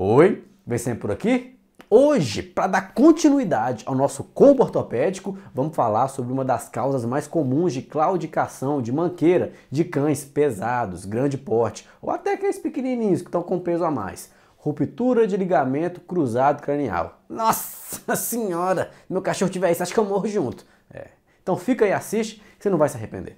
Oi, vem sempre por aqui? Hoje, para dar continuidade ao nosso combo ortopédico, vamos falar sobre uma das causas mais comuns de claudicação, de manqueira, de cães pesados, grande porte, ou até aqueles pequenininhos que estão com peso a mais. Ruptura de ligamento cruzado cranial. Nossa senhora! Meu cachorro tiver isso, acho que eu morro junto. É. Então fica e assiste, você não vai se arrepender.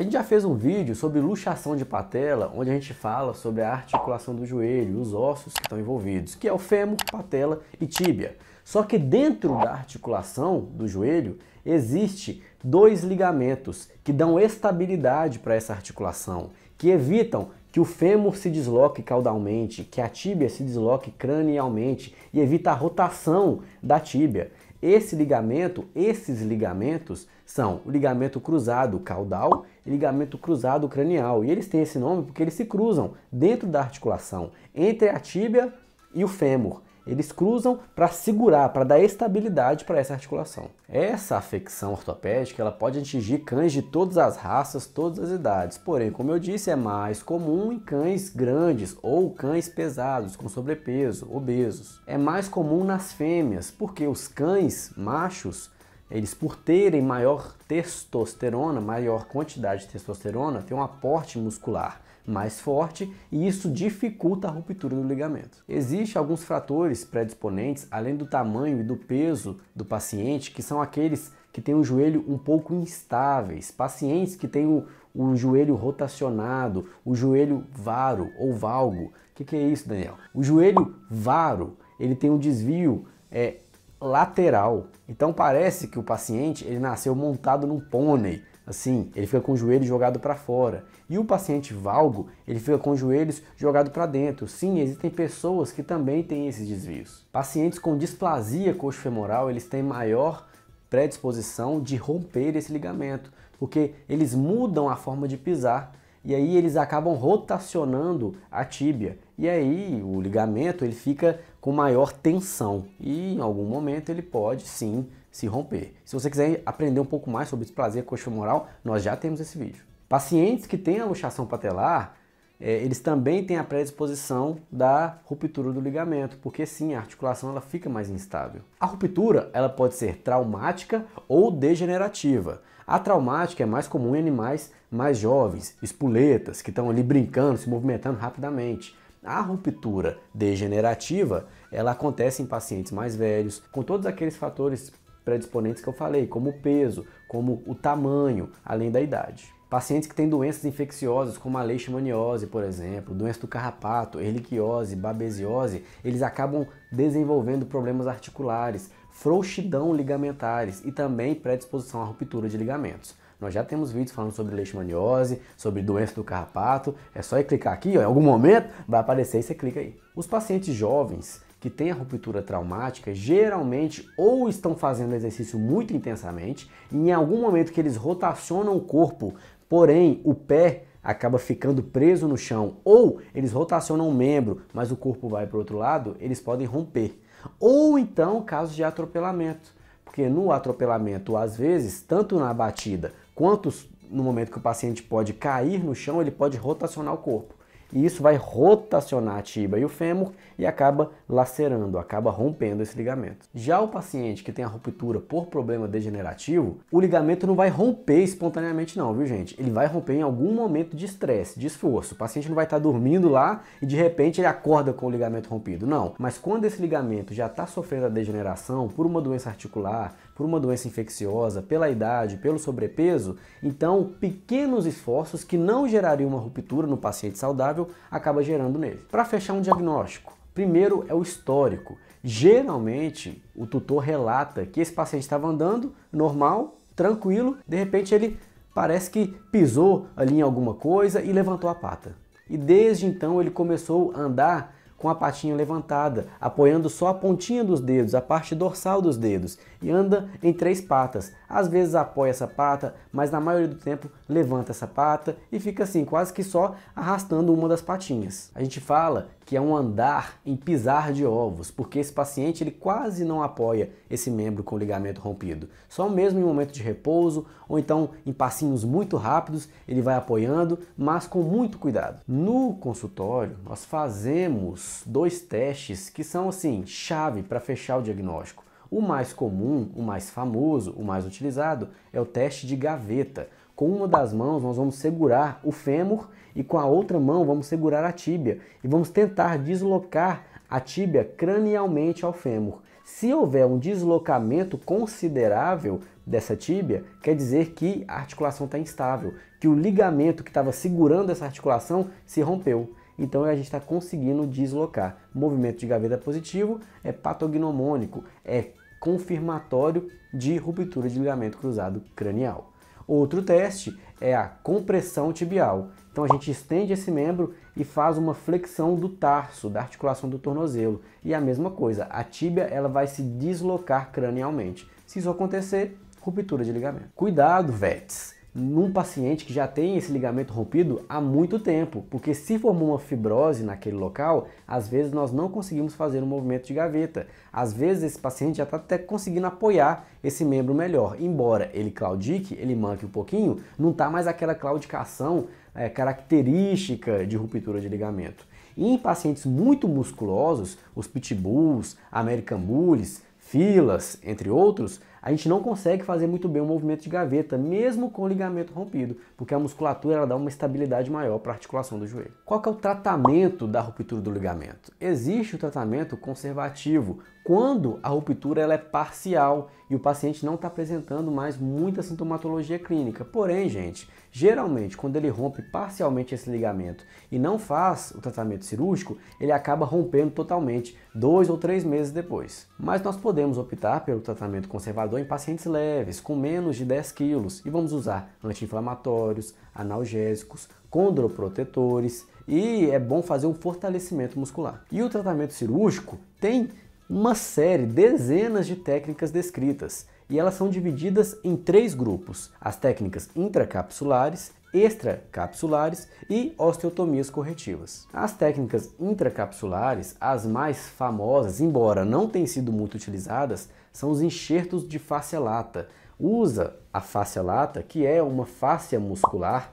A gente já fez um vídeo sobre luxação de patela, onde a gente fala sobre a articulação do joelho, os ossos que estão envolvidos, que é o fêmur, patela e tíbia. Só que dentro da articulação do joelho existe dois ligamentos que dão estabilidade para essa articulação, que evitam que o fêmur se desloque caudalmente, que a tíbia se desloque cranialmente e evita a rotação da tíbia. Esse ligamento, esses ligamentos são o ligamento cruzado caudal ligamento cruzado cranial. E eles têm esse nome porque eles se cruzam dentro da articulação, entre a tíbia e o fêmur. Eles cruzam para segurar, para dar estabilidade para essa articulação. Essa afecção ortopédica ela pode atingir cães de todas as raças, todas as idades. Porém, como eu disse, é mais comum em cães grandes ou cães pesados, com sobrepeso, obesos. É mais comum nas fêmeas, porque os cães machos eles por terem maior testosterona, maior quantidade de testosterona, tem um aporte muscular mais forte e isso dificulta a ruptura do ligamento. Existem alguns fatores predisponentes, além do tamanho e do peso do paciente, que são aqueles que têm o joelho um pouco instáveis, pacientes que têm o, o joelho rotacionado, o joelho varo ou valgo. O que, que, é isso, Daniel? O joelho varo ele tem um desvio é, lateral. Então parece que o paciente ele nasceu montado num pônei. Assim, ele fica com o joelho jogado para fora. E o paciente valgo, ele fica com os joelhos jogado para dentro. Sim, existem pessoas que também têm esses desvios. Pacientes com displasia coxofemoral, eles têm maior predisposição de romper esse ligamento, porque eles mudam a forma de pisar e aí eles acabam rotacionando a tíbia. E aí o ligamento ele fica com maior tensão e em algum momento ele pode sim se romper. Se você quiser aprender um pouco mais sobre coxa moral nós já temos esse vídeo. Pacientes que têm a luxação patelar, é, eles também têm a predisposição da ruptura do ligamento, porque sim, a articulação ela fica mais instável. A ruptura ela pode ser traumática ou degenerativa. A traumática é mais comum em animais mais jovens, espoletas, que estão ali brincando, se movimentando rapidamente. A ruptura degenerativa, ela acontece em pacientes mais velhos, com todos aqueles fatores predisponentes que eu falei, como o peso, como o tamanho, além da idade. Pacientes que têm doenças infecciosas, como a leishmaniose, por exemplo, doença do carrapato, erliquiose, babesiose, eles acabam desenvolvendo problemas articulares, frouxidão ligamentares e também predisposição à ruptura de ligamentos. Nós já temos vídeos falando sobre leishmaniose, sobre doença do carrapato. É só clicar aqui, ó, em algum momento vai aparecer e você clica aí. Os pacientes jovens que têm a ruptura traumática geralmente ou estão fazendo exercício muito intensamente e em algum momento que eles rotacionam o corpo, porém o pé acaba ficando preso no chão ou eles rotacionam o membro, mas o corpo vai para o outro lado, eles podem romper. Ou então casos de atropelamento, porque no atropelamento, às vezes, tanto na batida quantos no momento que o paciente pode cair no chão, ele pode rotacionar o corpo. E isso vai rotacionar a tibia e o fêmur e acaba lacerando, acaba rompendo esse ligamento. Já o paciente que tem a ruptura por problema degenerativo, o ligamento não vai romper espontaneamente não, viu gente? Ele vai romper em algum momento de estresse, de esforço. O paciente não vai estar tá dormindo lá e de repente ele acorda com o ligamento rompido, não. Mas quando esse ligamento já está sofrendo a degeneração por uma doença articular, por uma doença infecciosa, pela idade, pelo sobrepeso, então pequenos esforços que não gerariam uma ruptura no paciente saudável acaba gerando nele. Para fechar um diagnóstico, primeiro é o histórico. Geralmente o tutor relata que esse paciente estava andando normal, tranquilo, de repente ele parece que pisou ali em alguma coisa e levantou a pata. E desde então ele começou a andar com a patinha levantada, apoiando só a pontinha dos dedos, a parte dorsal dos dedos, e anda em três patas. Às vezes apoia essa pata, mas na maioria do tempo levanta essa pata e fica assim, quase que só arrastando uma das patinhas. A gente fala que é um andar em pisar de ovos, porque esse paciente ele quase não apoia esse membro com ligamento rompido. Só mesmo em momento de repouso ou então em passinhos muito rápidos, ele vai apoiando, mas com muito cuidado. No consultório, nós fazemos dois testes que são assim, chave para fechar o diagnóstico. O mais comum, o mais famoso, o mais utilizado é o teste de gaveta. Com uma das mãos nós vamos segurar o fêmur e com a outra mão vamos segurar a tíbia e vamos tentar deslocar a tíbia cranialmente ao fêmur. Se houver um deslocamento considerável dessa tíbia, quer dizer que a articulação está instável, que o ligamento que estava segurando essa articulação se rompeu. Então a gente está conseguindo deslocar. Movimento de gaveta positivo é patognomônico, é confirmatório de ruptura de ligamento cruzado cranial. Outro teste é a compressão tibial. Então a gente estende esse membro e faz uma flexão do tarso, da articulação do tornozelo. E a mesma coisa, a tíbia ela vai se deslocar cranialmente. Se isso acontecer, ruptura de ligamento. Cuidado, vets! num paciente que já tem esse ligamento rompido há muito tempo, porque se formou uma fibrose naquele local, às vezes nós não conseguimos fazer um movimento de gaveta. Às vezes esse paciente já está até conseguindo apoiar esse membro melhor, embora ele claudique, ele manque um pouquinho, não está mais aquela claudicação é, característica de ruptura de ligamento. E em pacientes muito musculosos, os pitbulls, american bullies, filas, entre outros, a gente não consegue fazer muito bem o movimento de gaveta, mesmo com o ligamento rompido, porque a musculatura ela dá uma estabilidade maior para a articulação do joelho. Qual que é o tratamento da ruptura do ligamento? Existe o tratamento conservativo, quando a ruptura ela é parcial e o paciente não está apresentando mais muita sintomatologia clínica. Porém, gente, geralmente quando ele rompe parcialmente esse ligamento e não faz o tratamento cirúrgico, ele acaba rompendo totalmente dois ou três meses depois. Mas nós podemos optar pelo tratamento conservador indicado em pacientes leves, com menos de 10 quilos, e vamos usar anti-inflamatórios, analgésicos, condroprotetores e é bom fazer um fortalecimento muscular. E o tratamento cirúrgico tem uma série, dezenas de técnicas descritas, e elas são divididas em três grupos: as técnicas intracapsulares, extracapsulares e osteotomias corretivas. As técnicas intracapsulares, as mais famosas, embora não tenham sido muito utilizadas, são os enxertos de fáscia lata. Usa a fáscia lata, que é uma fáscia muscular,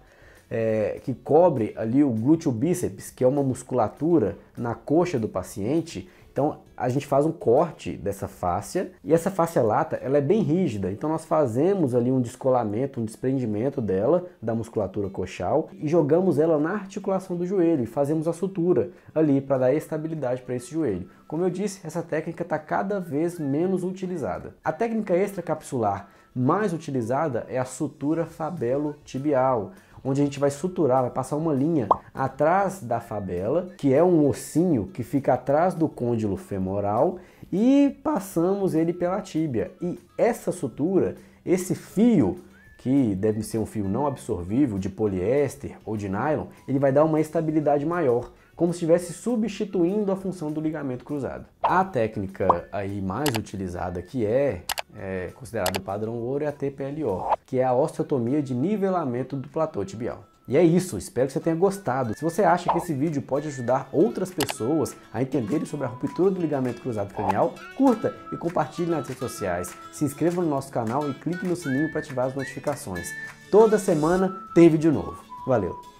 é, que cobre ali o glúteo bíceps, que é uma musculatura na coxa do paciente, então a gente faz um corte dessa fáscia e essa fáscia lata ela é bem rígida, então nós fazemos ali um descolamento, um desprendimento dela da musculatura coxal e jogamos ela na articulação do joelho e fazemos a sutura ali para dar estabilidade para esse joelho. Como eu disse, essa técnica está cada vez menos utilizada. A técnica extracapsular mais utilizada é a sutura fabelo-tibial, onde a gente vai suturar, vai passar uma linha atrás da fabela, que é um ossinho que fica atrás do côndilo femoral, e passamos ele pela tíbia. E essa sutura, esse fio, que deve ser um fio não absorvível, de poliéster ou de nylon, ele vai dar uma estabilidade maior, como se estivesse substituindo a função do ligamento cruzado. A técnica aí mais utilizada que é é, considerado padrão ouro é a TPLO, que é a osteotomia de nivelamento do platô tibial. E é isso, espero que você tenha gostado. Se você acha que esse vídeo pode ajudar outras pessoas a entenderem sobre a ruptura do ligamento cruzado cranial, curta e compartilhe nas redes sociais. Se inscreva no nosso canal e clique no sininho para ativar as notificações. Toda semana tem vídeo novo. Valeu!